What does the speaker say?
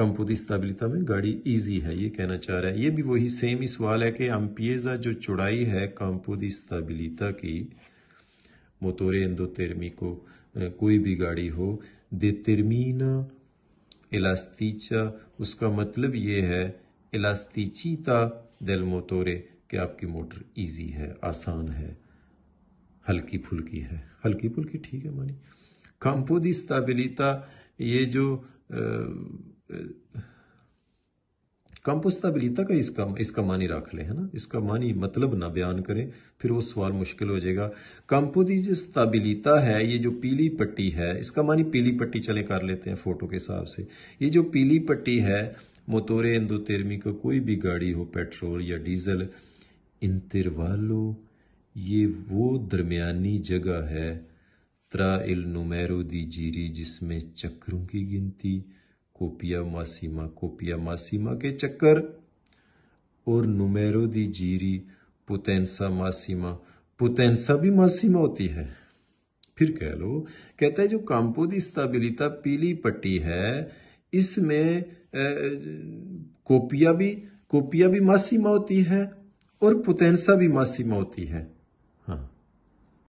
कंपुदी स्ताबिलिता में गाड़ी इजी है ये कहना चाह रहा है ये भी वही सेम ही सवाल है कि अम्पियजा जो चौड़ाई है कंपुदी स्ताबिलिता की मोतोरे इंदो को कोई भी गाड़ी हो दे तेरमीना इलास्तीचा उसका मतलब ये है इलास्तीचीता दिल मोतोरे कि आपकी मोटर इजी है आसान है हल्की फुल्की है हल्की फुल्की ठीक है मानी कंपोदी स्ताबिलिता ये जो आ, कंपोस्ताबिलिता का इसका इसका मानी रख ले है ना इसका मानी मतलब ना बयान करें फिर वो सवाल मुश्किल हो जाएगा कंपोदी जो स्ताबिलिता है ये जो पीली पट्टी है इसका मानी पीली पट्टी चले कर लेते हैं फोटो के हिसाब से ये जो पीली पट्टी है मोतोरे इंदो तेरमी का को कोई भी गाड़ी हो पेट्रोल या डीजल इंतरवालो ये वो दरमियानी जगह है त्रा इल नुमैरो दी जीरी जिसमें चक्रों की गिनती कोपिया मासीमा कोपिया मासीमा के चक्कर और नुमेरो दी जीरी पुतेंसा मासीमा पुतेंसा भी मासीमा होती है फिर कह लो कहता है जो कांपो दी स्ताबिलिता पीली पट्टी है इसमें कोपिया भी कोपिया भी मासीमा होती है और पुतैनसा भी मासीमा होती है